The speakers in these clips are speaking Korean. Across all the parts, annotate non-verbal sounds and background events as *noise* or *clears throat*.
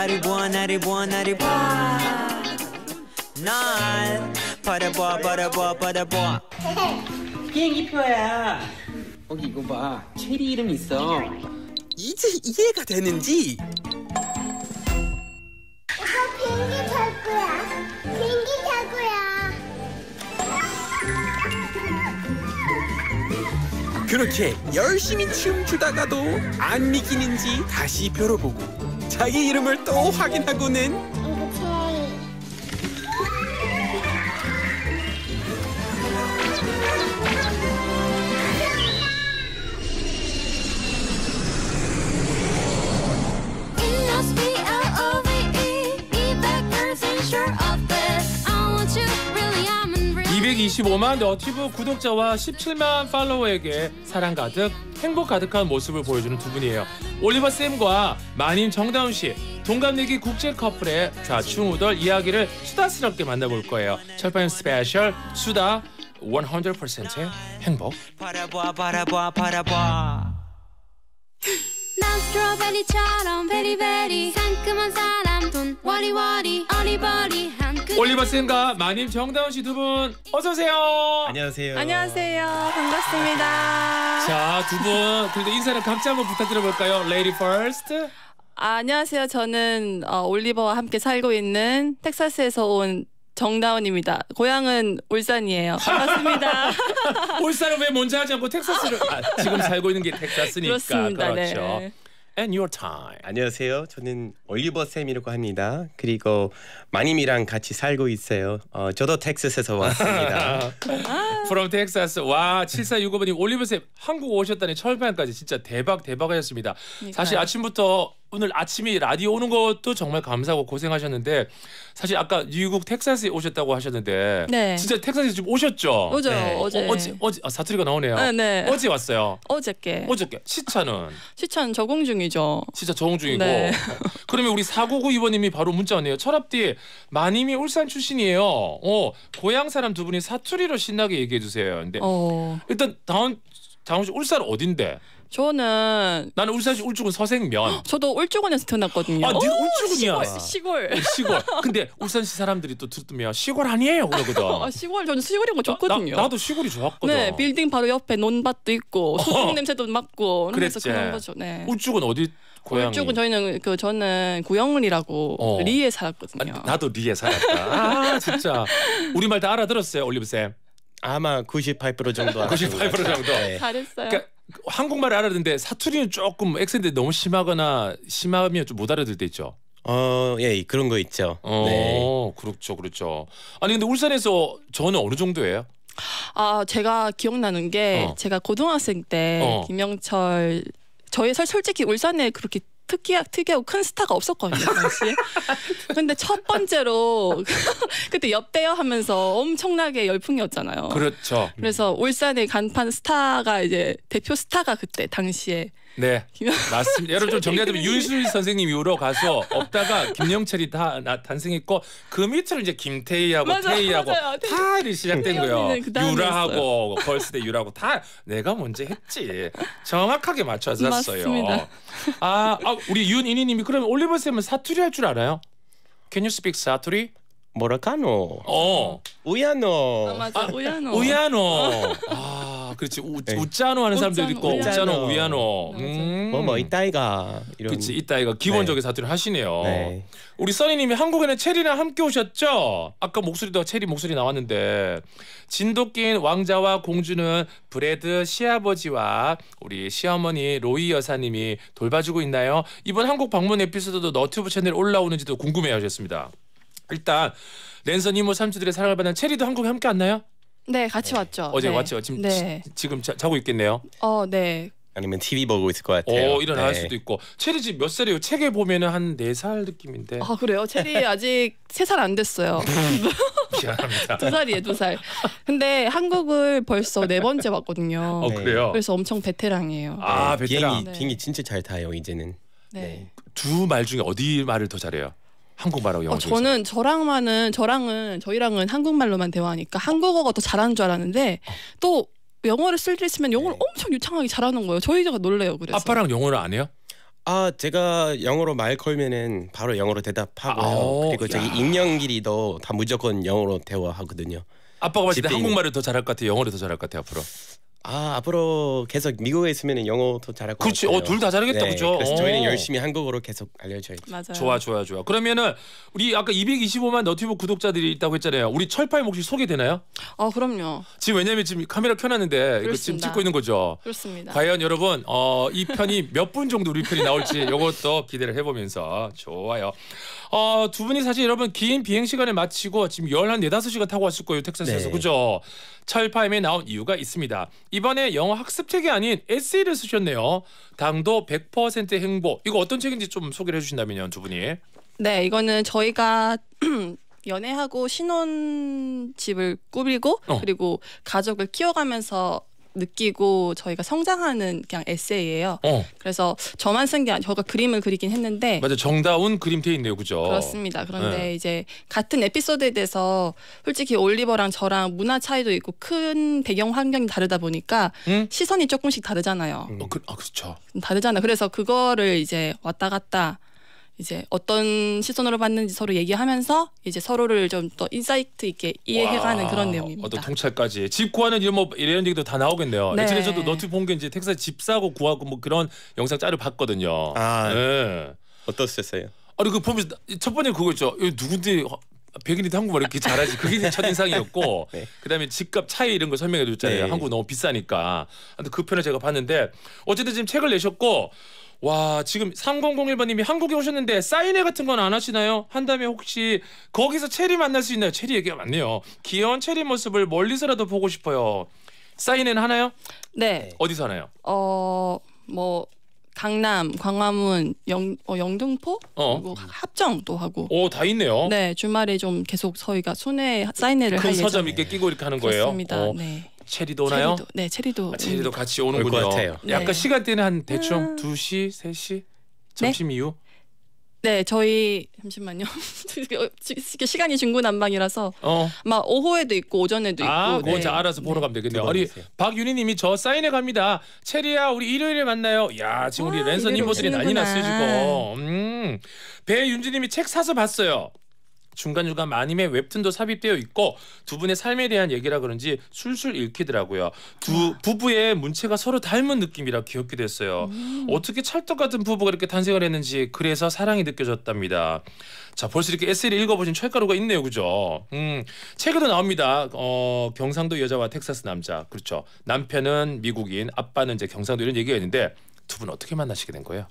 나를 보아 나를 보아 나를 보아 날 바라보아 바라보아 바라보아 비행기표야 여기 이거 봐 체리 이름 있어 이제 이해가 되는지 오빠 비행기 비행기 거야 거야 그렇게 열심히 춤추다가도 안 믿기는지 다시 벼려보고 자기 이름을 또 확인하고는 It must be L-O-V-E, be backwards and sure of this. 1 25만 너티브 구독자와 17만 팔로워에게 사랑 가득 행복 가득한 모습을 보여주는 두 분이에요. 올리버 쌤과 마님 정다운 씨 동갑내기 국제 커플의 좌충우돌 이야기를 수다스럽게 만나볼 거예요. 철판 스페셜 수다 100%의 행복. 바라봐 바라봐 바라봐. 스트로베리처럼 베리베리 상큼한 사람 돈 워리워리 어리버리 올리버 쌤과 마님 정다운 씨 두 분 어서 오세요. 안녕하세요. 안녕하세요. 반갑습니다. 자 두분 그래도 인사를 각자 한번 부탁드려볼까요? Lady f i 아, 안녕하세요. 저는 어, 올리버와 함께 살고 있는 텍사스에서 온 정다운입니다. 고향은 울산이에요. 반갑습니다. *laughs* 울산을 왜 먼저 하지 않고 텍사스를 아, 지금 살고 있는 게 텍사스니까 그렇습니다. 그렇죠. 네. and your time. 안녕하세요. 저는 올리버 쌤이라고 합니다. 그리고 마님이랑 같이 살고 있어요. 어, 저도 텍사스에서 왔습니다. *laughs* From Texas. 와, 7465번님 올리버 쌤 한국 오셨다니 철판까지 진짜 대박 대박하셨습니다. 사실 아침부터 오늘 아침에 라디오 오는 것도 정말 감사하고 고생하셨는데 사실 아까 미국 텍사스에 오셨다고 하셨는데 네. 진짜 텍사스에 지금 오셨죠? 오죠 네. 어제 어, 제 어제 아, 사투리가 나오네요. 네, 네. 어제 왔어요. 어저께. 어저께 시차는 시차는 적응 중이죠. 시차 적응 중이고 네. 그러면 우리 4992번님이 바로 문자 왔네요. 철합디 마님이 울산 출신이에요. 어 고향 사람 두 분이 사투리로 신나게 얘기해 주세요. 근데 어... 일단 다음 다음 씨 울산 어딘데? 저는 나는 울산실 울주군 서생면. 저도 울주군에서 태어났거든요. 아, 네 울주군이야. 시골. 아. 시골. 네, 시골. 근데 울산시 사람들이 또 들으면 시골 아니에요 그러거든. 아, 시골 저는 시골인 거 좋거든요. 나, 도 시골이 좋았거든. 네, 빌딩 바로 옆에 논밭도 있고 어. 소금 냄새도 맡고 그래서 그런 거죠. 네. 울주군 어디 고향이? 울주군 저희는 그 저는 구영을이라고 어. 리에 살았거든요. 아, 나도 리에 살았다. 아 진짜 우리 말 다 알아들었어요 올리브 쌤. 아마 98% 정도 98% 정도. 네. 잘했어요. 그러니까 한국말 알아듣는데 사투리는 조금 액센트 너무 심하거나 심하면 좀 못 알아들 때 있죠. 어, 예, 그런 거 있죠. 어, 네. 그렇죠, 그렇죠. 아니 근데 울산에서 저는 어느 정도예요? 아, 제가 기억나는 게 어. 제가 고등학생 때 어. 김영철 저희 솔직히 울산에 그렇게 특이하, 특이하고 큰 스타가 없었거든요 당시에 근데 첫 번째로 *laughs* 그때 옆대요 하면서 엄청나게 열풍이었잖아요 그렇죠 그래서 울산의 간판 스타가 이제 대표 스타가 그때 당시에 네. *laughs* 맞습니다. 여러분 좀 정리하자면 네. 윤수일 선생님 이후로 가서 없다가 김영철이 다 나, 탄생했고 그 밑으로 이제 김태희하고 맞아, 태희하고 맞아요. 다이 시작된 거예요. 그 유라하고 걸스대 유라고 다 내가 먼저 했지. 정확하게 맞춰졌어요. 맞습니다. 아, 아 우리 윤이니님이 그러면 올리버 쌤은 사투리 할 줄 알아요? Can you speak 사투리? 뭐랄까노 어. 우야노. 아, 맞아. 아, 우야노. 우야노. 어. 아, 그렇지. 우, 네. 짜노 하는 사람들 도 있고 우짜노, 우야노. 네, 음. 뭐뭐 이따이가 이런. 그렇지. 이따이가 기본적인 네. 사투리를 하시네요. 네. 우리 써니님이 한국에는 체리랑 함께 오셨죠? 아까 목소리도 체리 목소리 나왔는데 진돗개인 왕자와 공주는 브레드 시아버지와 우리 시어머니 로이 여사님이 돌봐주고 있나요? 이번 한국 방문 에피소드도 너튜브 채널 올라오는지도 궁금해하셨습니다. 일단 랜선 이모 뭐 삼촌들의 사랑을 받는 체리도 한국에 함께 왔나요? 네, 같이 네. 왔죠. 어제 네. 왔죠. 지금 네. 지, 금 자, 고 있겠네요. 어, 네. 아니면 TV 보고 있을 것 같아요. 어, 일어날 네. 수도 있고. 체리 집 몇 살이에요? 책에 보면은 한네살 느낌인데. 아, 그래요? 체리 *laughs* 아직 세 살 안 됐어요. *laughs* 미안합니다. 두 살이에요, 두 살. 근데 한국을 벌써 네 번째 왔거든요. 어, 네. 그래요? 그래서 엄청 베테랑이에요. 아, 네, 베테랑. 비행기, 비행기 진짜 잘 타요, 이제는. 네. 두 말 중에 어디 말을 더 잘해요? 한국말하고 영어 어, 저는 저랑만은 저랑은 저희랑은 한국말로만 대화하니까 한국어가 더 잘하는 줄 알았는데 어. 또 영어를 쓸때 있으면 영어를 네. 엄청 유창하게 잘하는 거예요. 저희가 놀래요. 그래서 아빠랑 영어를 안 해요? 아 제가 영어로 말 걸면은 바로 영어로 대답하고요. 아 그리고 저기 인형끼리도 다 무조건 영어로 대화하거든요. 아빠가 봤을 때 한국말을 더 잘할 것 같아요. 영어를 더 잘할 것 같아요. 앞으로. 아 앞으로 계속 미국에 있으면 영어 도 잘할 것 그치. 어, 같아요. 어둘 다 잘하겠다. 네, 그죠. 그래서 저희는 어. 열심히 한국어로 계속 알려줘야죠. 맞아요. 좋아 좋아 좋아. 그러면은 우리 아까 225만 너튜브 구독자들이 있다고 했잖아요. 우리 철팔 혹시 소개되나요? 아 그럼요. 지금 왜냐면 지금 카메라 켜놨는데 이거 지금 찍고 있는 거죠. 그렇습니다. 과연 여러분 어, 이 편이 몇 분 정도 리플이 나올지 이것도 기대를 해보면서 좋아요. 어, 두 분이 사실 여러분 긴 비행 시간을 마치고 지금 열한 네다섯 시간 타고 왔을 거예요 텍사스에서 네. 그죠? 철파임에 나온 이유가 있습니다. 이번에 영어 학습 책이 아닌 에세이를 쓰셨네요. 당도 100% 행보. 이거 어떤 책인지 좀 소개를 해주신다면요 두 분이. 네, 이거는 저희가 *clears throat* 연애하고 신혼 집을 꾸미고 어. 그리고 가족을 키워가면서 느끼고 저희가 성장하는 그냥 에세이예요. 어. 그래서 저만 쓴 게 아니 라 저가 그림을 그리긴 했는데 맞아 정다운 그림테인데요, 그죠? 그렇습니다. 그런데 네. 이제 같은 에피소드에 대해서 솔직히 올리버랑 저랑 문화 차이도 있고 큰 배경 환경이 다르다 보니까 음? 시선이 조금씩 다르잖아요. 음. 어, 그, 아, 그렇죠. 다르잖아요. 그래서 그거를 이제 왔다 갔다 이제 어떤 시선으로 봤는지 서로 얘기하면서 이제 서로를 좀 더 인사이트 있게 이해해가는 와, 그런 내용입니다. 어떤 통찰까지 집 구하는 이뭐 이런 얘기도 다 나오겠네요. 네. 예전에 저도 너튜브 본게 이제 텍사집 사고 구하고 뭐 그런 영상 짤을 봤거든요. 아 네. 어떠셨어요? 아니 그보면첫 번째 그거죠. 누군데 백인이 한국말 이렇게 잘하지 그게 첫 인상이었고 *laughs* 네. 그다음에 집값 차이 이런 거 설명해 줬잖아요. 네. 한국 너무 비싸니까. 근데 그 편을 제가 봤는데 어쨌든 지금 책을 내셨고 와 지금 3001번님이 한국에 오셨는데 사인회 같은 건 안 하시나요? 한다면 혹시 거기서 체리 만날 수 있나요? 체리 얘기가 많네요. 귀여운 체리 모습을 멀리서라도 보고 싶어요. 사인회는 하나요? 네. 어디서 하나요? 어뭐 강남, 광화문, 영 어, 영등포 어. 그리고 합정도 하고. 오다 있네요. 네 주말에 좀 계속 저희가 손에 사인회를 큰 서점 있게 끼고 이렇게 하는 거예요. 그렇습니다. 어. 네. 체리도 오나요? 체리도, 네, 체리도. 아, 체리도 같이 음. 오는것 같아요. 약간 네. 시간대는 한 대충 음. 2시, 3시 점심 네? 이후. 네, 저희 잠시만요. *laughs* 시간이 중구난방이라서 어. 막 오후에도 있고 오전에도 아, 있고. 아, 네. 알아서 보러 가면 되겠네요. 우리 박윤희님이 저 사인회 갑니다. 체리야, 우리 일요일에 만나요. 야, 지금 우리 아, 랜선 인보슬이 난리 났어요 지금. 음, 배윤지님이 책 사서 봤어요. 중간중간 마님의 웹툰도 삽입되어 있고 두 분의 삶에 대한 얘기라 그런지 술술 읽히더라고요. 두 부부의 문체가 서로 닮은 느낌이라 귀엽게됐어요 음. 어떻게 찰떡 같은 부부가 이렇게 탄생을 했는지 그래서 사랑이 느껴졌답니다. 자 벌써 이렇게 에세이를 읽어보신 철가루가 있네요, 그죠? 음 책에도 나옵니다. 어 경상도 여자와 텍사스 남자 그렇죠. 남편은 미국인, 아빠는 이제 경상도 이런 얘기가 있는데 두 분 어떻게 만나시게 된 거예요?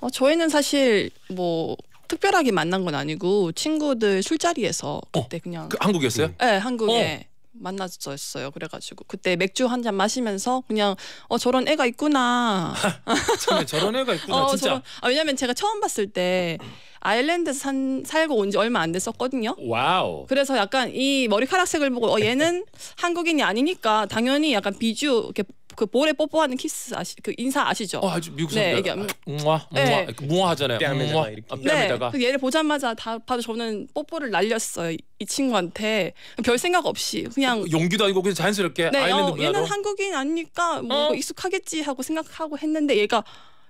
어, 저희는 사실 뭐 특별하게 만난 건 아니고 친구들 술자리에서 어, 그때 어, 그냥 그 한국이었어요? 네, 네 한국에 어. 만났었어요. 그래가지고 그때 맥주 한 잔 마시면서 그냥 어 저런 애가 있구나. *laughs* 저런 애가 있구나 어, 진짜. 저런, 아, 왜냐면 제가 처음 봤을 때 아일랜드에서 산, 살고 온 지 얼마 안 됐었거든요. 와우. 그래서 약간 이 머리카락색을 보고 어 얘는 *laughs* 한국인이 아니니까 당연히 약간 비주 이렇게 그 볼에 뽀뽀하는 키스 아시 그 인사 아시죠? 어, 아주 미국 사람 네, 이게 무아 무아 무아 하잖아요. 뺨에다가 네. 그 얘를 보자마자 다 봐도 저는 뽀뽀를 날렸어요. 이 친구한테 별 생각 없이 그냥 어, 용기도 아니고 그냥 자연스럽게 네, 어, 아일랜드 어, 문화로. 얘는 한국인 아니니까 뭐 어? 익숙하겠지 하고 생각하고 했는데 얘가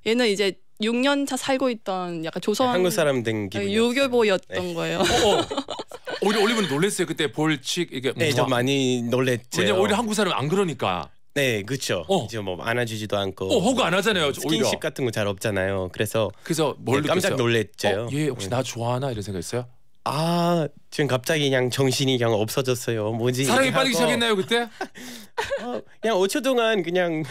얘는 이제 6년 차 살고 있던 약간 조선 네, 한국 사람 된 네, 기분 유교보였던 네. 거예요. 어, 어. *laughs* 오히려 올리브는 놀랬어요 그때 볼칙 이게 네, 저 뭐 많이 놀랬죠. 왜냐 오히려 한국 사람 안 그러니까. 네, 그렇죠. 어. 이제 뭐 안아주지도 않고. 어, 허구 안 하잖아요. 뭐 스킨십 오히려. 같은 거 잘 없잖아요. 그래서 그래서 뭘 네, 깜짝 놀랬죠. 어, 얘 혹시 네. 나 좋아하나 이런 생각했어요? 아 지금 갑자기 그냥 정신이 그냥 없어졌어요. 뭐지? 사랑에 빠지기 시작했나요 그때? *laughs* 어, 그냥 5초 동안 그냥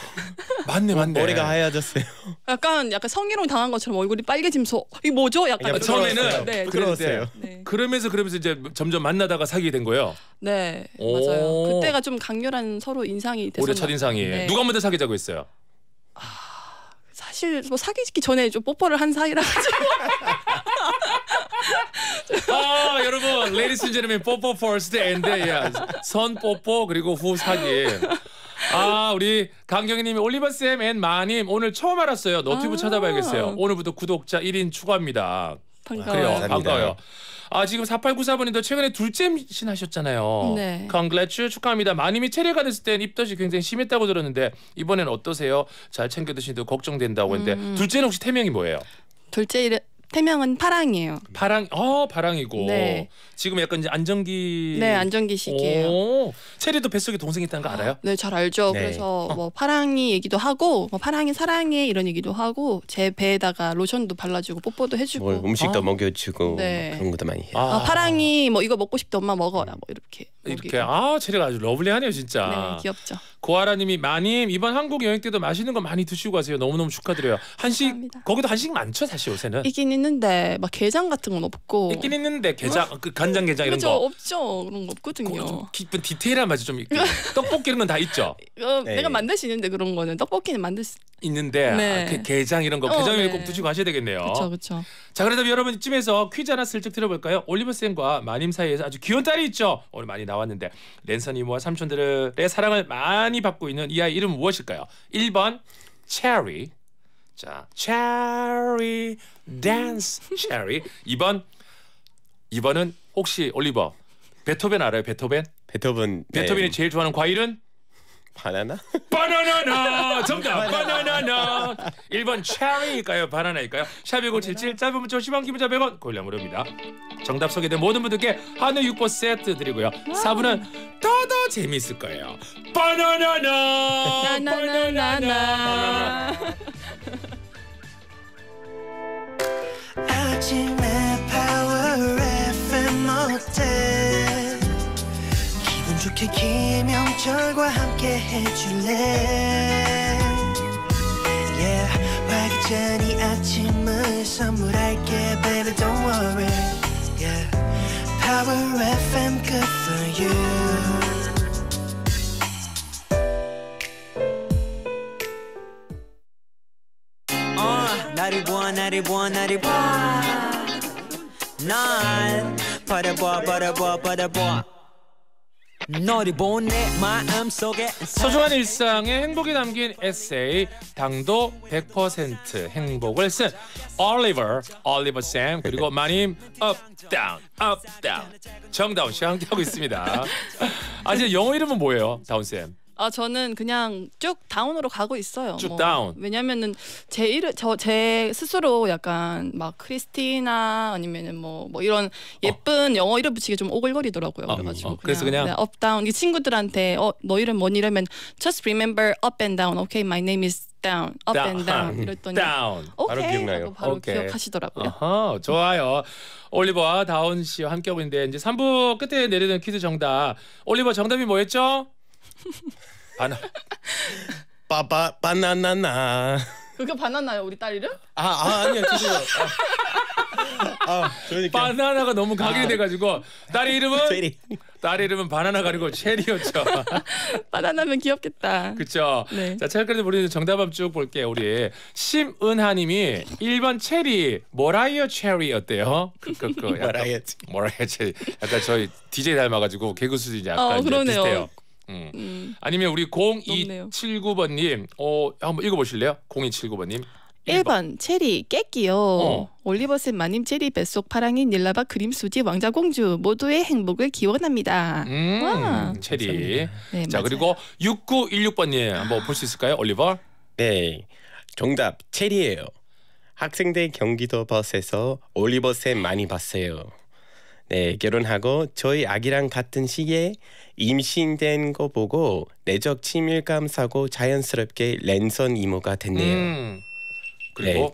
맞네 뭐 맞네 머리가 하얘졌어요. 약간 약간 성희롱 당한 것처럼 얼굴이 빨개지면서 어, 이 뭐죠? 약간 약 처음에는 네, 부끄러웠어요. 네. 네. 그러면서 그러면서 이제 점점 만나다가 사귀게 된 거예요. 네 맞아요. 그때가 좀 강렬한 서로 인상이 됐었나 올해 첫 인상이 네. 누가 먼저 사귀자고 했어요. 아, 사실 뭐 사귀기 전에 좀 뽀뽀를 한 사이라 가지고 *laughs* 아 여러분 레이디스 젠제르맨 뽀뽀 퍼스트 앤데 y e a 선 뽀뽀 그리고 후 사기 아 우리 강경희님이 올리버쌤 앤 마님 오늘 처음 알았어요 너튜브 아 찾아봐야겠어요 오늘부터 구독자 1인 추가합니다 반가워요 그래요 반가워요 아 지금 4894번님도 최근에 둘째 신하셨잖아요 네. Congrats 축하합니다 마님이 체리가 됐을 땐 입덧이 굉장히 심했다고 들었는데 이번엔 어떠세요 잘 챙겨 드시는데 걱정된다고 했는데 음. 둘째는 혹시 태명이 뭐예요 둘째 이름 태명은 파랑이에요. 파랑, 어 파랑이고 네. 지금 약간 이제 안정기. 네, 안정기 시기예요. 체리도 뱃속에 동생 있다는 거 알아요? 네, 잘 알죠. 네. 그래서 *laughs* 뭐 파랑이 얘기도 하고, 뭐 파랑이 사랑해 이런 얘기도 하고, 제 배에다가 로션도 발라주고 뽀뽀도 해주고. 뭘 음식도 아. 먹여주고 네. 그런 것도 많이 해요. 아. 아, 파랑이 뭐 이거 먹고 싶다 엄마 먹어라 뭐 이렇게. 이렇게 먹이고. 아 체리가 아주 러블리하네요 진짜. 네, 귀엽죠. 고아라님이 마님 이번 한국 여행 때도 맛있는 거 많이 드시고 가세요. 너무 너무 축하드려요. 한식 감사합니다. 거기도 한식 많죠 사실 요새는. 이기는 있는데 막 게장 같은 건 없고 있긴 있는데 게장 어? 그 간장 게장 이런 그렇죠, 거 없죠 그런 거 없거든요. 기쁜 디테일한 맛이 좀 있고 *laughs* 떡볶이는 다 있죠. 어, 내가 네. 만들 수 있는데 그런 거는 떡볶이는 만들 수 있는데 아, 네. 아, 그 게장 이런 거 어, 게장을 네. 꼭 두시고 하셔야 되겠네요. 그렇죠, 그렇죠. 자, 그래서 여러분 이쯤에서 퀴즈 하나 슬쩍 드려볼까요? 올리버 쌤과 마님 사이에서 아주 귀여운 딸이 있죠. 오늘 많이 나왔는데 랜선 이모와 삼촌들의 사랑을 많이 받고 있는 이 아이 이름 무엇일까요? 1번 체리, 자, Cherry Dance, 음. Cherry. 이번 이번은 혹시 올리버 베토벤 알아요? 베토벤? 베토벤. 네. 베토벤이 네. 제일 좋아하는 과일은? 바나나? 바나나나 *laughs* 정답 바나나나 1번 c h e r r y 일까요 바나나일까요 샵이 977 짧은 문자 50원 기분자 100원 골라 무료입니다 정답 소개된 모든 분들께 한우 6보 세트 드리고요 4분은 더 더 재미있을 거예요 바나나나 바나나나 아침에 파워 FM 어때 기분 좋게 김영철과 함께 해줄래 yeah. 활기찬이 아침을 선물할게 baby don't worry yeah. Power FM good for you 나를 보아 나를 보아 나를 보아 날 바라보아 바라보아 바라보아 너를 본내 마음 속에 소중한 일상에 행복이 담긴 에세이 당도 100% 행복을 쓴 올리버 올리버 쌤 그리고 마님 업다운 업다운 정다운 씨 함께하고 있습니다 아 진짜 영어 이름은 뭐예요 다운 쌤아 저는 그냥 쭉 다운으로 가고 있어요. 쭉 뭐. 다운. 왜냐면은 제 이름 저제 스스로 약간 막 크리스티나 아니면은 뭐뭐 뭐 이런 어. 예쁜 어. 영어 이름 붙이기 좀 오글거리더라고요. 어, 그래가지고 어. 그냥, 그래서 그냥 업 다운 네, 이 친구들한테 어 너 이름 뭐니 이러면 just remember up and down. Okay, my name is down, up d o and down *laughs* 이랬더니 down. 바로 기억나요. 바로 오케이. 기억하시더라고요. 아하, 좋아요. 올리버와 다운 씨와 함께 하고 있는데 이제 3부 끝에 내리는 퀴즈 정답. 올리버 정답이 뭐였죠? 바나 바바 바나나나. 그게 바나나요 우리 딸 이름? 아, 아 아니야 죄송해요. 아, 아 그러니까. 바나나가 너무 각인 아. 돼가지고 딸 이름은 체리. 딸 이름은 바나나 가지고 체리였죠. *laughs* 바나나면 귀엽겠다. 그쵸. 네. 자체크 우리 정답 한쭉 볼게요. 우리 심은하님이 1번 체리 모라이어 *laughs* 체리 어때요? 그그 모라이어 체리. 약간 저희 DJ 닮아가지고 개그 수준이 약간 어, 비슷해요. 음. 음. 아니면 우리 0279번님, 어 한번 읽어보실래요? 0279번님. 1번, 1번. 체리 깨끼요 어. 올리버스 마님 체리 뱃속 파랑이 닐라바 그림수지 왕자공주 모두의 행복을 기원합니다. 음, 체리. 네, 자 맞아요. 그리고 6916번님 한번 볼 수 있을까요? 올리버. 네. 정답 체리예요. 학생대 경기도 버스에서 올리버 쌤 많이 봤어요. 네, 결혼하고 저희 아기랑 같은 시기에 임신된 거 보고 내적 친밀감 사고 자연스럽게 랜선 이모가 됐네요. 음. 그리고 네.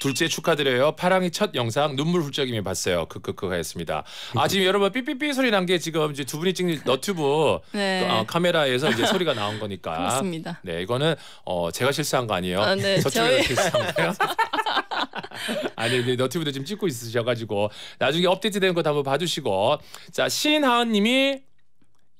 둘째 축하드려요. 파랑이 첫 영상 눈물 훌쩍이며 봤어요. 크크크 하였습니다. 아 지금 여러분 삐삐삐 소리 난 게 지금 이제 두 분이 찍는 너튜브 네. 어, 카메라에서 이제 소리가 나온 거니까. 그습니다네 이거는 어, 제가 실수한 거 아니에요. 아, 네. 저쪽에서 *laughs* 저희... 실수한 거예요. *laughs* 아니 네, 너튜브도 지금 찍고 있으셔가지고 나중에 업데이트되는 것도 한번 봐주시고 자 신하은님이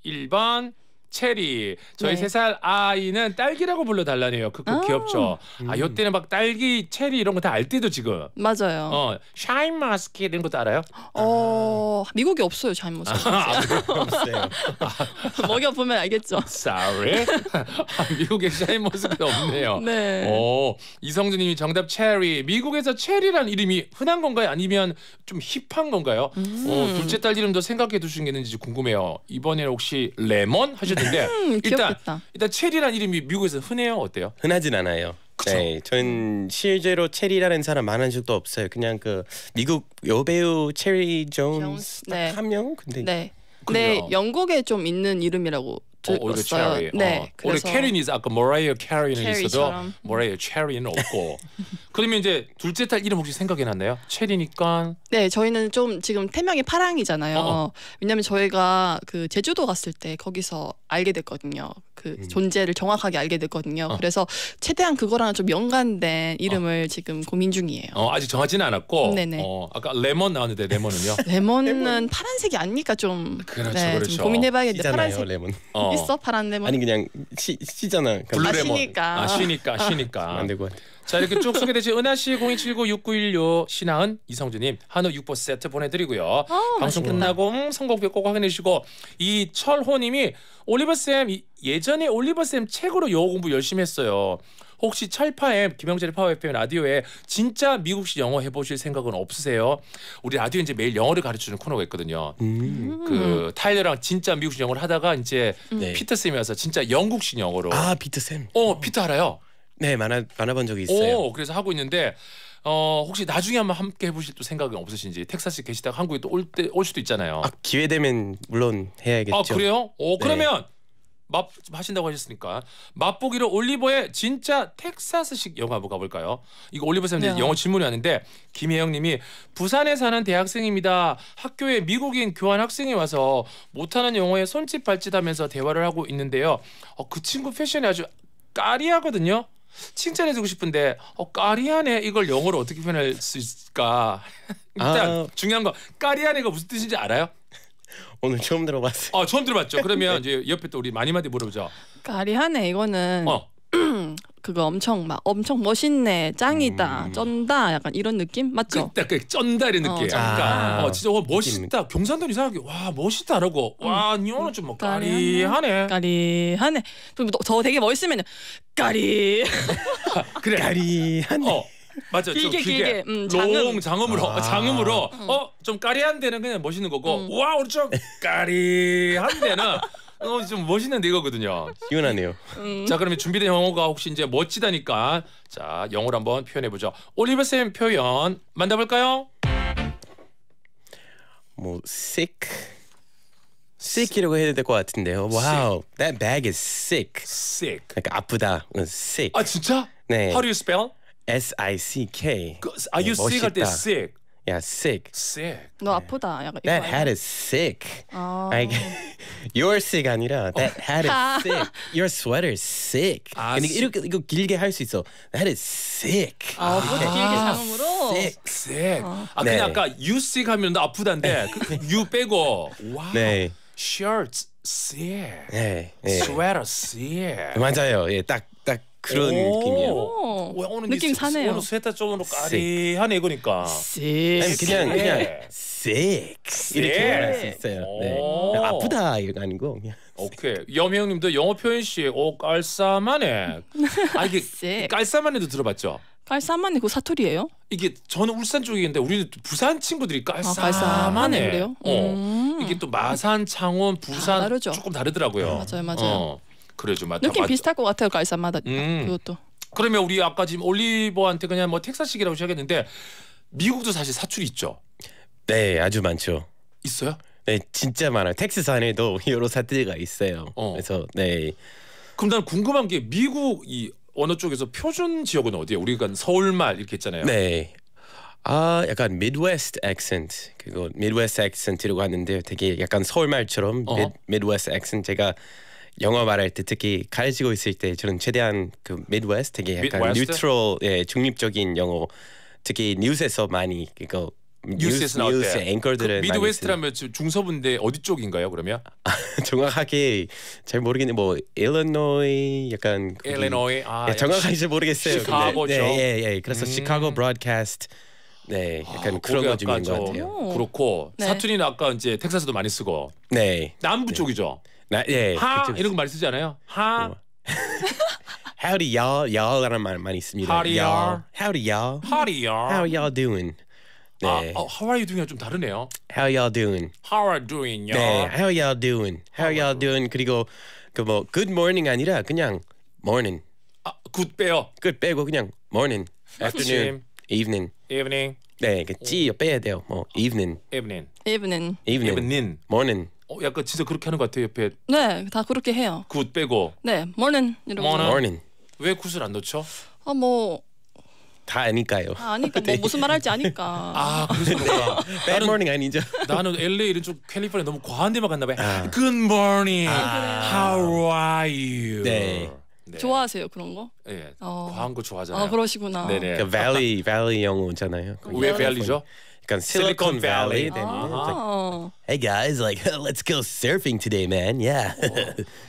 1번 체리. 저희 네. 세 3살 아이는 딸기라고 불러달라네요. 그거 그 아. 귀엽죠. 아, 요때는 음. 막 딸기, 체리 이런 거 다 알 때도 지금. 맞아요. 어, 샤인 마스키 이런 것도 알아요? 어, 미국에 없어요. 샤인 *laughs* 마스키. 아, 없어요. *laughs* 먹여 보면 알겠죠. Sorry. 아, 미국에 샤인 머스크 없네요. 네. 오, 이성준님이 정답 체리. 미국에서 체리란 이름이 흔한 건가요? 아니면 좀 힙한 건가요? 음. 어, 둘째 딸 이름도 생각해 두신 게 있는지 궁금해요. 이번에 혹시 레몬 하셨 있는데 음, 일단 귀엽겠다. 일단 체리란 이름이 미국에서 흔해요. 어때요? 흔하진 않아요. 그쵸? 네, 전 실제로 체리라는 사람 만난 적도 없어요. 그냥 그 미국 여배우 체리 존스 네. 한 명. 근데 네. 근 영국에 좀 있는 이름이라고 어, 오히려 체리. 네. 어. 그래 캐리는 아까 모라이어 캐리는 있어도 모라이어 음. 체리는 없고. *laughs* 그러면 이제 둘째 딸 이름 혹시 생각이 났나요? 체리니까. 네, 저희는 좀 지금 태명이 파랑이잖아요. 어. 어. 왜냐면 저희가 그 제주도 갔을 때 거기서 알게 됐거든요. 그 음. 존재를 정확하게 알게 됐거든요. 어. 그래서 최대한 그거랑 좀 연관된 이름을 어. 지금 고민 중이에요. 어, 아직 정하지는 않았고. 네네. 어, 아까 레몬 나왔는데 레몬은요? *laughs* 레몬은 레몬. 파란색이 아니니까 좀. 그렇죠, 네, 그렇죠. 좀 고민해봐야겠는데 파란색 레몬. 어. 있어 파란 레몬? 아니 그냥 시, 시잖아. 블루 레몬. 아, 시니까. 아, 시니까 시니까. *laughs* 안될것 같아. 자 이렇게 쭉 소개되신 은하 씨 0279691요 신하은 이성주님 한우 6보 세트 보내드리고요. 아, 방송 끝나고 음, 선곡표 꼭 확인해주시고 이 철호님이 올리버 쌤 이- 예전에 올리버 쌤 책으로 영어 공부 열심히 했어요. 혹시 철파엠 김영재의 파워 FM 라디오에 진짜 미국식 영어 해보실 생각은 없으세요? 우리 라디오 이제 매일 영어를 가르치는 코너가 있거든요. 음. 그 타일러랑 진짜 미국식 영어를 하다가 이제 네. 음. 피터 쌤이 와서 진짜 영국식 영어로 아 비트 쌤. 어 피터 알아요? 네, 만나 만나본 적이 있어요. 오, 그래서 하고 있는데 어 혹시 나중에 한번 함께 해보실 또 생각은 없으신지 텍사스 계시다가 한국에 또 올 때 올 수도 있잖아요. 아, 기회 되면 물론 해야겠죠. 아 그래요? 오 네. 그러면 맛 하신다고 하셨으니까 맛보기로 올리버의 진짜 텍사스식 영화 한 가볼까요? 이거 올리버 선생님 네. 영어 질문이 왔는데 김혜영님이 부산에 사는 대학생입니다. 학교에 미국인 교환 학생이 와서 못하는 영어에 손짓 발짓하면서 대화를 하고 있는데요. 어, 그 친구 패션이 아주 까리하거든요. 칭찬해주고 싶은데 어, 까리안에 이걸 영어로 어떻게 표현할 수 있을까? *laughs* 일단 아. 중요한 거 까리안에가 무슨 뜻인지 알아요? 오늘 처음 들어봤어요. 어 처음 들어봤죠. 그러면 *laughs* 이제 옆에 또 우리 마니마디 물어보죠. 까리안에 이거는 어. *clears throat* *clears throat* 그거 엄청 막 엄청 멋있네 짱이다 음. 쩐다 약간 이런 느낌 맞죠? 그딱 그, 그 어, 쩐다 이런 느낌. 어, 아, 니까 어, 진짜 와 멋있다. 경산도 이상하게 와 멋있다라고 음. 와 니오는 좀뭐 까리하네. 까리하네. 그리 좀저 되게 멋있으면 까리. *laughs* 그래. 까리하네. 어. 맞아. 길게 길게, 길게. 음, 롱 장음으로 아 장음으로 음. 어좀 까리한 데는 그냥 멋있는 거고 음. 와 우리 좀 까리한 데는 어, 좀 멋있는데 이거거든요. 기원하네요 음. 자 그러면 준비된 영어가 혹시 이제 멋지다니까 자 영어로 한번 표현해 보죠. 올리버 쌤 표현 만나볼까요? 뭐 sick. sick이라고 해야 될 것 같은데요. Wow, that bag is sick. sick. 그러니까 아프다. sick. 아 진짜? 네. How do you spell? S I C K. 그, a r you 네, sick 할때 sick? Yeah, sick. Sick. 너 아프다. 약간 That hat is sick. 아. Like, you're sick 아니라 that hat is sick. Your sweater is sick. 아, 근데 이렇게 이거 길게 할수 있어. That is sick. 아, 아 길게 장음으로. Sick. Sick. 아, 아 근데 네. 아까 you sick 하면 나 아프다인데 그, you 빼고. 와. 네. Shirts sick. 네. 네. Sweater sick. 맞아요. 예, 딱딱 그런 느낌이에요. 오, 뭐야, 오늘 느낌 사네요. 오늘 스웨터 쪽으로 까리한애 이거니까. 그냥 네. 그냥 섹 이렇게 말할 수 있어요. 네. 아프다 이런 거 아니고 그냥 오케이 여미 님도 영어 표현 씨오 깔쌈하네. *laughs* 아 이게 쎄. 깔쌈하네도 들어봤죠? 깔쌈하네 그 사투리예요? 이게 저는 울산 쪽인데 이 우리 부산 친구들이 아, 깔쌈하네. 깔쌈하네 그래요? 어. 음. 이게 또 마산, 창원, 부산 아, 다 조금 다르더라고요. 네, 맞아요, 맞아요. 어. 그래 좀 맞다. 느낌 맞 비슷할 것 같아요. 갈사마다 음. 그것도. 그러면 우리 아까 지금 올리버한테 그냥 뭐 텍사식이라고 시작했는데 미국도 사실 사출이 있죠. 네, 아주 많죠. 있어요? 네, 진짜 많아요. 텍사스 에도 *laughs* 여러 사투리가 있어요. 어. 그래서 네. 그럼 난 궁금한 게 미국 이 언어 쪽에서 표준 지역은 어디예요? 우리가 서울말 이렇게 했잖아요. 네. 아, 약간 Midwest a 그거 Midwest a 라고 하는데 되게 약간 서울말처럼 어. Mid, m i d w e 제가 영어 말할 때 특히 가르치고 있을 때 저는 최대한 그 미드웨스트 되게 약간 Midwest? 뉴트럴 예, 중립적인 영어 특히 뉴스에서 많이 그거 뉴스에서 나올 뉴스 때 앵커들은 그 미드웨스트라면 중서부인데 어디 쪽인가요 그러면? *laughs* 정확하게 잘 모르겠는데 뭐 일리노이 약간 일리노이 아, 예, 정확하게 잘 모르겠어요. 시카고죠. 네, 예, 예. 그래서 음. 시카고 브로드캐스트 네, 약간 아, 그런 거 중인 것 같아요. 그렇고 네. 사투리는 아까 이제 텍사스도 많이 쓰고 네 남부 네. 쪽이죠. 나, 예, 하 그쵸, 그쵸. 이런 거 많이 쓰잖아요. 하 어. Howdy y'all, y'all라는 말 많이 씁니다. Howdy y'all, Howdy y'all, Howdy y'all, How y'all doing? 네. 아, 어, how are you doing? 좀 다르네요. How y'all doing? How are doing? y'all? 네, How y'all doing? How, how y'all doing? 그리고 그뭐 good morning 아니라 그냥 morning. 아, good 빼요. good 빼고 그냥 morning, afternoon, evening. evening. 네, 그찌 빼야 돼요. 뭐 evening. evening. evening. evening. evening. morning. 어, 약간 진짜 그렇게 하는 것 같아요 옆에 네, 다 그렇게 해요. 굿 빼고 네, morning 이러고. Morning. 왜 굿을 안 넣죠? 아 뭐. 다 아니까요. 아, 아니까 *laughs* 네. 뭐 무슨 말 할지 아니까. 아 그래서 그런가. 네. Bad morning 아니죠? 나는 LA 이런 쪽 캘리포니아 너무 과한 데만 갔나 봐요. 아. Good morning. 아, How are you? 네. 네. 좋아하세요 그런 거? 예. 네. 어. 과한 거 좋아하잖아요. 아 그러시구나. 네네. 그 valley valley 영어잖아요. 왜 밸리죠? 약간 Silicon, Silicon Valley. v a h e y guys, like *laughs* let's go surfing today, man. Yeah.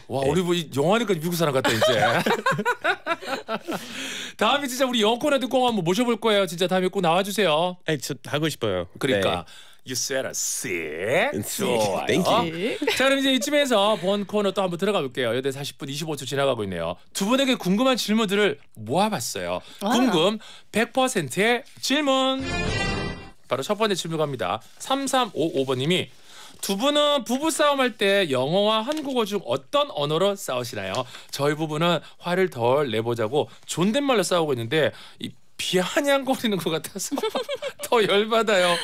어. 와, 우리 뭐 영화니까 미국 사람 같다 이제. *laughs* 다음에 진짜 우리 영권에도 꼭 한번 뭐 모셔볼 거예요. 진짜 다음에 꼭 나와주세요. 아니, 저 하고 싶어요. 그러니까. 네. You said a sick. 좋아요. Thank you. 자 그럼 이제 이쯤에서 본 코너 또 한번 들어가 볼게요. 8대 40분 25초 지나가고 있네요. 두 분에게 궁금한 질문들을 모아봤어요. 아. 궁금 100%의 질문. 바로 첫 번째 질문 갑니다. 3355번님이 두 분은 부부싸움 할때 영어와 한국어 중 어떤 언어로 싸우시나요? 저희 부부는 화를 덜 내보자고 존댓말로 싸우고 있는데 비아냥거리는 것 같아서 *laughs* 더 열받아요.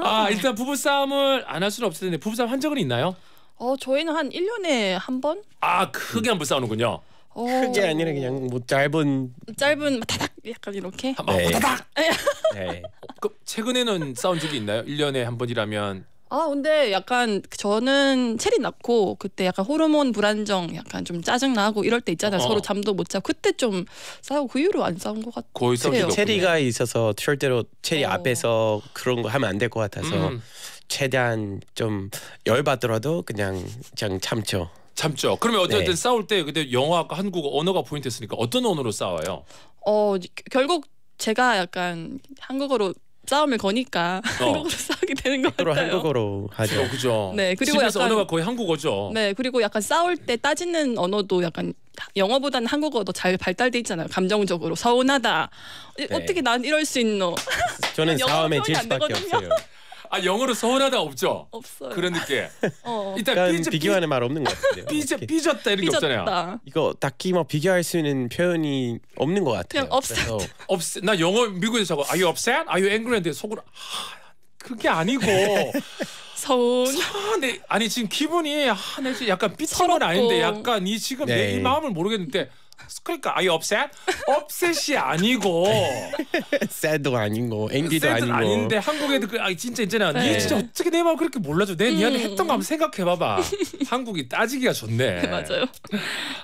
아, 아 일단 부부싸움을 안 할 수는 없을 텐데 부부싸움 한 적은 있나요? 어, 저희는 한 1년에 한 번? 아, 크게 한번 싸우는군요. 오. 어. 크게 아니라 그냥 뭐 짧은 짧은 뭐 다닥 약간 이렇게 막 아, 뭐 네. 다닥. *laughs* 네. 그 최근에는 싸운 적이 있나요? 1년에 한 번이라면 아 근데 약간 저는 체리 낳고 그때 약간 호르몬 불안정 약간 좀 짜증 나고 이럴 때 있잖아요 어. 서로 잠도 못 자고 그때 좀 싸우고 그 이후로 안 싸운 것 같아요 거의 싸우지도 없군요. 체리가 있어서 절대로 체리 어. 앞에서 그런 거 하면 안 될 것 같아서 음. 최대한 좀 열받더라도 그냥 그냥 참죠 참죠. 그러면 어쨌든 네. 싸울 때 그때 영어 한국어 언어가 포인트였으니까 어떤 언어로 싸워요? 어 결국 제가 약간 한국어로 싸움을 거니까 어. *laughs* 한국어로 싸우게 되는 것 같아요. 한국어로 하죠. 그죠. 네 그리고 약간 언어가 거의 한국어죠. 네 그리고 약간 싸울 때 따지는 언어도 약간 영어보다는 한국어가 잘 발달돼 있잖아요. 감정적으로 서운하다. 네. 어떻게 난 이럴 수 있노? 저는 싸움에 질 수밖에 없어요. 아 영어로 서운하다 없죠? 없어요. 그런 느낌. *laughs* 어. 일단 약간 삐져, 비교하는 말 없는 것같아요 삐져 오 삐졌다 이런 게 없잖아요. 이거 딱히 뭐 비교할 수 있는 표현이 없는 것 같아요. 그냥 upset. 그래서 없, 나 영어 미국에서 자고 Are you upset? Are you angry? 근데 속으로 아, 그게 아니고 서운. 아, 내, 아니 지금 기분이 아, 내 지금 약간 삐친 건 아닌데 약간 이 지금 내이 네. 마음을 모르겠는데 그러니까 아예 업셋? 업셋이 아니고 새도 아닌 거, 앵기도 아닌 거. 아닌데 한국 애들 그, 아 진짜 있잖아. 네. 얘 진짜 어떻게 내 마음 그렇게 몰라줘. 내 음. 니한테 했던 거 한번 생각해 봐봐. *laughs* 한국이 따지기가 좋네. 네, 맞아요.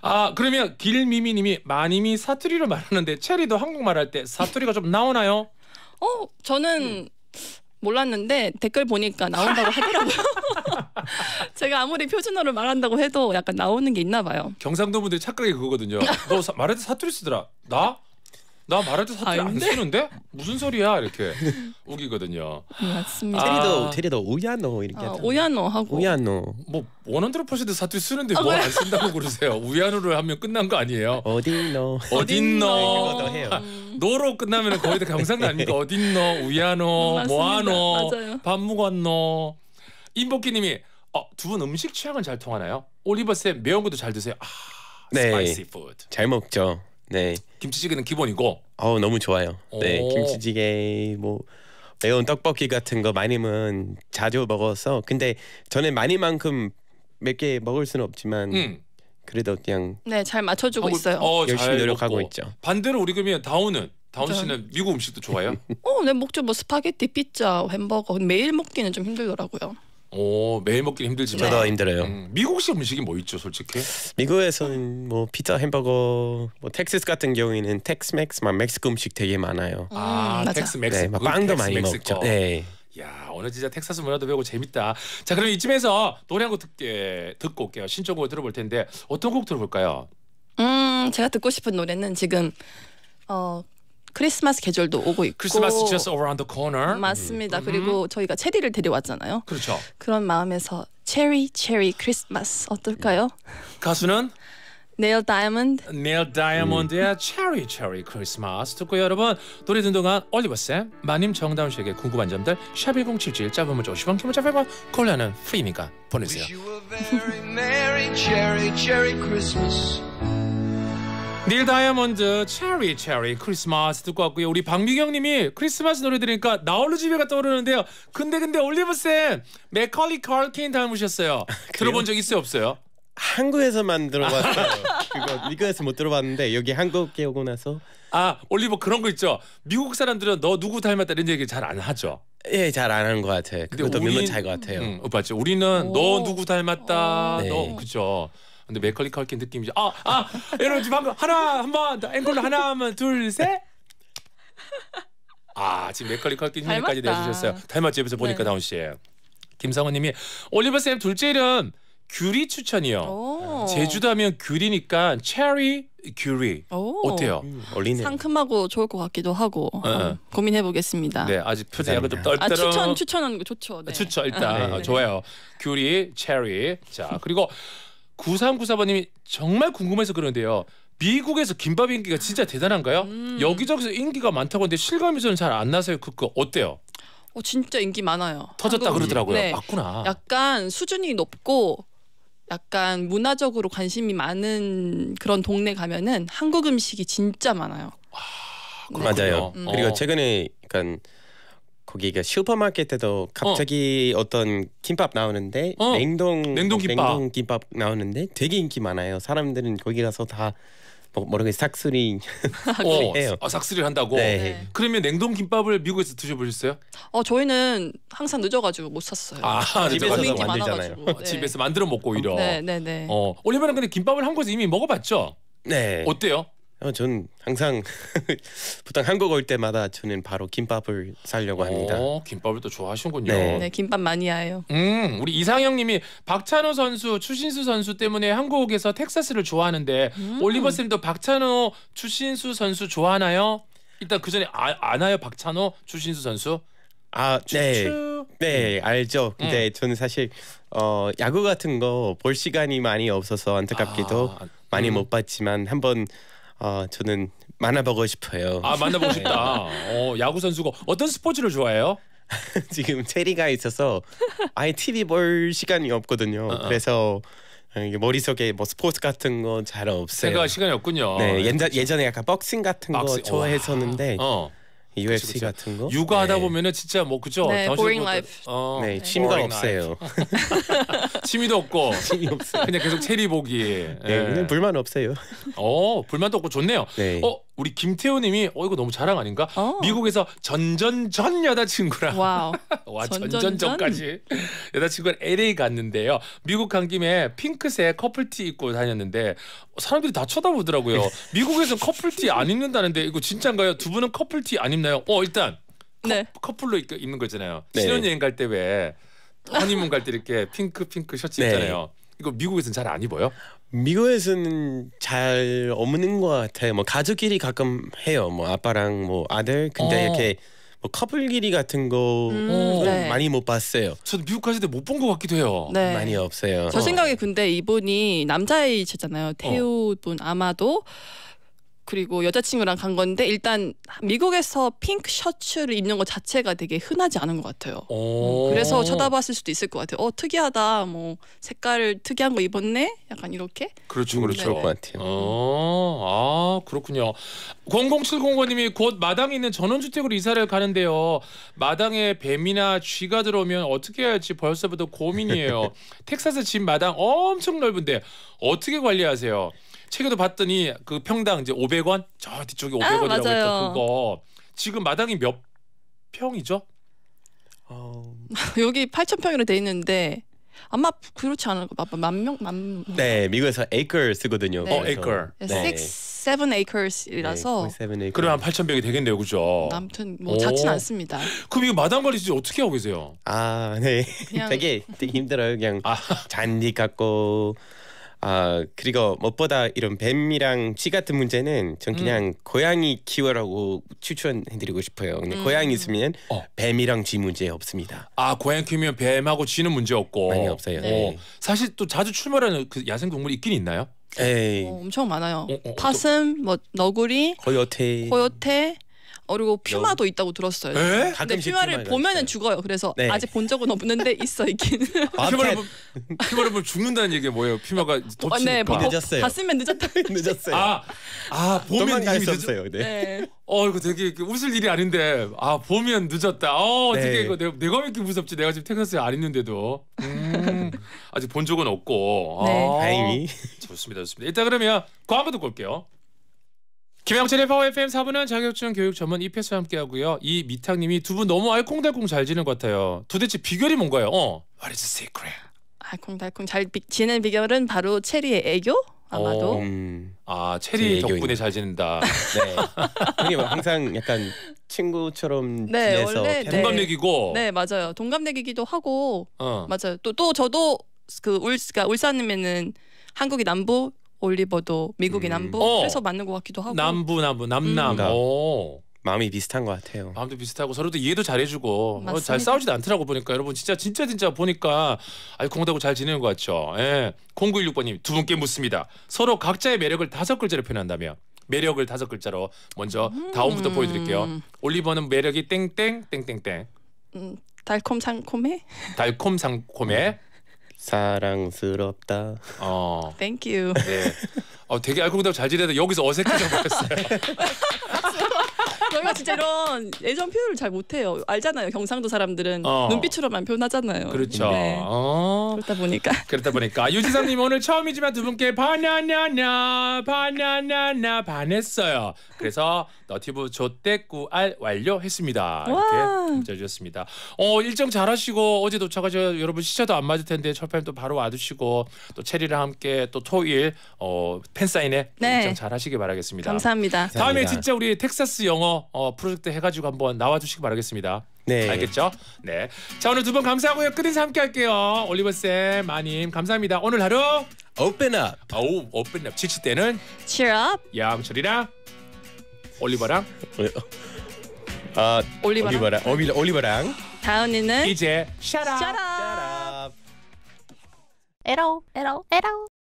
아 그러면 길미미님이 마님이 사투리로 말하는데 체리도 한국말 할때 사투리가 좀 나오나요? 어 저는 몰랐는데 댓글 보니까 나온다고 하더라고요. *laughs* 제가 아무리 표준어를 말한다고 해도 약간 나오는 게 있나 봐요. 경상도 분들이 착각이 그거거든요. 너 사, 말할 때 사투리 쓰더라. 나? 나 말할 때 사투리 안 쓰는데? 무슨 소리야? 이렇게 우기거든요. 맞습니다. 테리도 아. 테리도 우야노 이렇게 아, 우야노 하고 우야노 뭐원한드 사투리 쓰는데 아, 뭐안 쓴다고 그러세요. 우야노를 하면 끝난 거 아니에요? 어딨노 어딨노 그거도 해요. 음. 노로 끝나면 거의 다 경상도 아닙니까? 어딨노 우야노 뭐하노 밥 먹었노 인복기님이 어, 두분 음식 취향은 잘 통하나요? 올리버 쌤 매운 것도 잘 드세요. 아, 네. 스파이시 푸드. 잘 먹죠. 네. 김치찌개는 기본이고. 어 너무 좋아요. 네, 오. 네 김치찌개 뭐 매운 떡볶이 같은 거 많이면 자주 먹어서 근데 저는 많이만큼 몇 개 먹을 수는 없지만 음. 그래도 그냥 네 잘 맞춰주고 한국, 있어요. 어, 열심히 노력하고 먹고. 있죠. 반대로 우리 그러면 다운은 다운 씨는 미국 음식도 좋아요 *laughs* 어, 네 먹죠. 뭐 스파게티, 피자, 햄버거 매일 먹기는 좀 힘들더라고요. 오 어, 매일 먹기 힘들지만 저도 힘들어요. 음, 미국식 음식이 뭐 있죠, 솔직히? 미국에서는 뭐 피자, 햄버거, 뭐 텍사스 같은 경우에는 텍스맥스, 막 멕시코 음식 되게 많아요. 아, 아 텍스맥스, 네, 막 빵도 많이 멕시 먹죠. 네. 야 오늘 진짜 텍사스 문화도 배우고 재밌다. 자 그럼 이쯤에서 노래 한 곡 듣게 듣고 올게요. 신청곡 들어볼 텐데 어떤 곡 들어볼까요? 음 제가 듣고 싶은 노래는 지금 어 크리스마스 계절도 오고 있고 크리스마스 just around the corner. 맞습니다. 음. 그리고 음. 저희가 체리를 데려왔잖아요. 그렇죠. 그런 마음에서 체리 체리 크리스마스 어떨까요? 가수는 네일 다이아몬드 닐 다이아몬드의 체리 체리 크리스마스 듣고 여러분 노래 듣는 동안 올리버 쌤, 마님 정다운 씨에게 궁금한 점들 샵1077 짧은 문자 50원 긴 문자 100원 콜라는 프리니까 보내세요. Wish you a very merry cherry cherry Christmas. 닐 다이아몬드 체리 체리 크리스마스 듣고 왔고요. 우리 박미경 님이 크리스마스 노래 들으니까 나홀로 집에가 떠오르는데요. 근데 근데 올리브 쌤 맥컬리 컬케인 닮으셨어요. *laughs* 들어본 적 있어요 없어요? 한국에서만 들어봤어요. *laughs* 그거 미국에서 못 들어봤는데 여기 한국에 오고 나서 아 올리브 그런 거 있죠. 미국 사람들은 너 누구 닮았다 이런 얘기 잘 안 하죠. 예, 잘 안 하는 것 같아요. 그것도 우린... 몇번 차이 같아요. 음, 맞죠. 우리는 너 누구 닮았다. 네. 너 그죠. 근데 메컬리 컬킨 느낌이죠. 아, 아, 여러분 지금 방금 하나 한번 앵콜로 하나 하면 둘 셋. 아, 지금 메컬리 컬킨 힘내까지 내주셨어요. 닮았죠? 옆에서 보니까 네. 다운 씨. 김상원님이 올리버 쌤 둘째 이름 귤이 추천이요. 제주도하면 귤이니까 체리 귤이 오. 어때요? 음, 어 상큼하고 좋을 것 같기도 하고 어. 어. 고민해 보겠습니다. 네, 아직 표정 약간 좀 떨떠름. 아, 추천 추천하는 거 좋죠. 네. 아, 추천 일단 네. 아, 좋아요. 귤이 체리. 자 그리고 9394번님이 정말 궁금해서 그러는데요 미국에서 김밥 인기가 진짜 대단한가요? 음. 여기저기서 인기가 많다고 하는데 실감이 저는 잘 안 나서요. 그거 어때요? 어, 진짜 인기 많아요. 터졌다 한국, 그러더라고요. 네. 맞구나. 약간 수준이 높고 약간 문화적으로 관심이 많은 그런 동네 가면은 한국 음식이 진짜 많아요. 와, 네. 맞아요. 음. 그리고 어. 최근에 약간 그러니까 거기가 그 슈퍼마켓에도 어. 갑자기 어. 떤 김밥 나오는데 어. 냉동 냉동 김밥. 냉동 김밥 나오는데 되게 인기 많아요. 사람들은 거기 가서 다 뭐, 모르게 *laughs* 삭스리 어, 해요. 아, 어, 삭스리 한다고. 네. 네. 그러면 냉동 김밥을 미국에서 드셔보셨어요? 어 저희는 항상 늦어가지고 못 샀어요. 아 집에서 만들잖아요. 네. 어, 집에서 만들어 먹고 이러. 네네네. 어올해리은 근데 김밥을 한국에서 이미 먹어봤죠? 네. 어때요? 저는 어, 항상 보통 *laughs* 한국 올 때마다 저는 바로 김밥을 사려고 합니다. 오, 어, 김밥을 또 좋아하시는군요. 네. 네, 김밥 많이 해요. 음, 우리 이상형님이 박찬호 선수, 추신수 선수 때문에 한국에서 텍사스를 좋아하는데 음. 올리버 쌤도 박찬호, 추신수 선수 좋아하나요? 일단 그 전에 아, 아나요 박찬호, 추신수 선수? 아, 추, 네. 추. 네, 음. 알죠. 근데 음. 저는 사실 어, 야구 같은 거 볼 시간이 많이 없어서 안타깝게도 아, 아, 많이 음. 못 봤지만 한번 어, 저는 만나보고 싶어요. 아 만나보고 싶다. 네. 어, 야구 선수가 어떤 스포츠를 좋아해요? *laughs* 지금 체리가 있어서 아예 TV 볼 시간이 없거든요. 어, 어. 그래서 어, 머릿속에 뭐 스포츠 같은 건 잘 없어요. 생각할 시간이 없군요. 네, 예전, 네, 그렇죠. 예전에 약간 복싱 같은 거 박스, 좋아했었는데 어. UFC 그쵸, 그쵸. 같은 거 육아하다 네. 보면은 진짜 뭐 그죠? 네, boring life. 어, 네, 취미가 b 없어요. *laughs* 취미도 없고 *laughs* 취미 없어요. 그냥 계속 체리 보기. 네, 네. 그냥 불만 없어요. 어, 불만도 없고 좋네요. 네. 어, 우리 김태호님이 어 이거 너무 자랑 아닌가? 어. 미국에서 전전전 여자친구랑 와우. *laughs* 와 전전전까지 여자친구랑 LA 갔는데요. 미국 간 김에 핑크색 커플티 입고 다녔는데 사람들이 다 쳐다보더라고요. *laughs* 미국에서 커플티 안 입는다는데 이거 진짠가요? 두 분은 커플티 안 입나요? 어 일단 커, 네. 플로 입는 거잖아요 네. 신혼여행 갈 때왜 허니문 갈 때 이렇게 핑크 핑크 셔츠 네. 입잖아요. 이거 미국에서는 잘 안 입어요? 미국에서는 잘 없는 것 같아요. 뭐 가족끼리 가끔 해요. 뭐 아빠랑 뭐 아들. 근데 어. 이렇게 뭐 커플끼리 같은 거 음, 네. 많이 못 봤어요. 저전 미국 가을때못 본 것 같기도 해요. 네. 많이 없어요. 저 어. 생각에 근데 이분이 남자이시잖아요. 태우분 아마도 그리고 여자친구랑 간 건데 일단 미국에서 핑크 셔츠를 입는 것 자체가 되게 흔하지 않은 것 같아요. 어. 음, 그래서 쳐다봤을 수도 있을 것 같아요. 어 특이하다, 뭐 색깔 을 특이한 거 입었네, 약간 이렇게. 그렇죠, 음, 그렇죠. 네. 것 같아요. 아, 아 그렇군요. 0070번님이 곧 마당에 있는 전원주택으로 이사를 가는데요. 마당에 뱀이나 쥐가 들어오면 어떻게 해야 할지 벌써부터 고민이에요. *laughs* 텍사스 집 마당 엄청 넓은데 어떻게 관리하세요? 책에도 봤더니 그 평당 이제 500원 저 뒤쪽에 500원이라고 아, 했던 그거 지금 마당이 몇 평이죠? 어... *laughs* 여기 8 0평으로돼 있는데 아마 그렇지 않을까? 만 명, 만. 네, 미국에서 acre 쓰거든요. 네. 어, acre. 네. 네. s acres이라서. 네, 그러면 8천 병이 되겠네요, 그죠? 아무튼 뭐 작진 어. 않습니다. 그럼 이거 마당 관리 진 어떻게 하고 계세요? 아, 네. 되게 되게 힘들어요. 그냥 아. 잔디 깎고 아 그리고 무엇보다 이런 뱀이랑 쥐 같은 문제는 전 음. 그냥 음. 고양이 키워라고 추천해드리고 싶어요. 근데 음. 고양이 있으면 어. 뱀이랑 쥐 문제 없습니다. 아 고양이 키우면 뱀하고 쥐는 문제 없고 많이 없어요. 네. 네. 사실 또 자주 출몰하는 그 야생 동물 있긴 있나요? 에이. 어, 엄청 많아요. 어, 어 파슴, 뭐 너구리, 코요테 고요태, 그리고 피마도 있다고 들었어요. 에? 근데 가 피마를 피마 보면은 죽어요. 그래서 네. 아직 본 적은 없는데 있어 있긴. *laughs* 아, 마를 *laughs* 보면 피 죽는다는 얘기가 뭐예요? 피마가 어, 네, 덮치니까. 네, 늦었어요. 봤으면 늦었다. *laughs* 늦었어요. 아, 아 보면 이미 늦었어요. 네. 네. 어 이거 되게 그 웃을 일이 아닌데 아 보면 늦었다. 어 어떻게 네. 이거 내가, 내가 왜 이렇게 무섭지? 내가 지금 텍사스에 안 있는데도 음, 아직 본 적은 없고. 아, 네. 다행히. 좋습니다, 좋습니다. 일단 그러면 광고 듣고 올게요. 김영철의 파워 FM 4부는 자격증 교육 전문 이패스 함께하고요. 이 미탁님이 두 분 너무 알콩달콩 잘 지는 것 같아요. 도대체 비결이 뭔가요? 어, What is the secret? 알콩달콩 잘 비, 지는 비결은 바로 체리의 애교? 아마도. 어, 음. 아 체리 덕분에 잘 지낸다. *laughs* 네. 형님 항상 약간 친구처럼 네, 지내서 원래, 네. 동갑내기고. 네 맞아요. 동갑내기기도 하고. 어. 맞아요. 또 또 저도 그 울, 그러니까 울산이면은 한국이 남부 올리버도 미국이 음. 남부에서 어. 맞는 것 같기도 하고 남부 남부 남남. 음. 그러니까 오. 마음이 비슷한 것 같아요. 마음도 비슷하고 서로도 이해도 잘해주고 어, 잘 싸우지도 않더라고 보니까 여러분 진짜 진짜 진짜 보니까 아이 공하고 잘 지내는 것 같죠. 예. 0916번님 두 분께 묻습니다. 서로 각자의 매력을 다섯 글자로 표현한다면 매력을 다섯 글자로 먼저 음. 다음부터 보여드릴게요. 올리버는 매력이 땡땡 땡땡땡. 음, 달콤 상콤해. 달콤 상콤해. 사랑스럽다. 어. Thank you. 네. 어, 되게 알고 보다 잘 지내다 여기서 어색해져 버렸어요. *laughs* 저희가 *laughs* 진짜 이런 애정 표현을 잘 못해요. 알잖아요. 경상도 사람들은 어. 눈빛으로만 표현하잖아요. 그렇죠. 네. 어. 그렇다 보니까. 그렇다 보니까 아, 유지성님 오늘 처음이지만 두 분께 바냐냐냐 바냐냐냐 반했어요. 그래서 너티브 조떼꾸알 완료했습니다. 이렇게 문자 주셨습니다. 어 일정 잘하시고 어제 도착하셔 여러분 시차도 안 맞을 텐데 철팸 또 바로 와주시고 또 체리랑 함께 또 토일 어, 팬 사인회 네. 일정 잘하시길 바라겠습니다. 감사합니다. 다음에 감사합니다. 진짜 우리 텍사스 영어 어, 프로젝트 해가지고 한번 나와주시기 바라겠습니다. 네. 알겠죠? 네. 자 오늘 두 분 감사하고요. 끝 인사 함께 할게요. 올리버 쌤, 마님 감사합니다. 오늘 하루 open up. 오, open up. 지칠 때는 cheer up. 양철이랑 올리버랑 아 올리버랑 올리버랑, 올리- 올리버랑. 다운이는 이제 shut up. shut up. 에러 에러 에러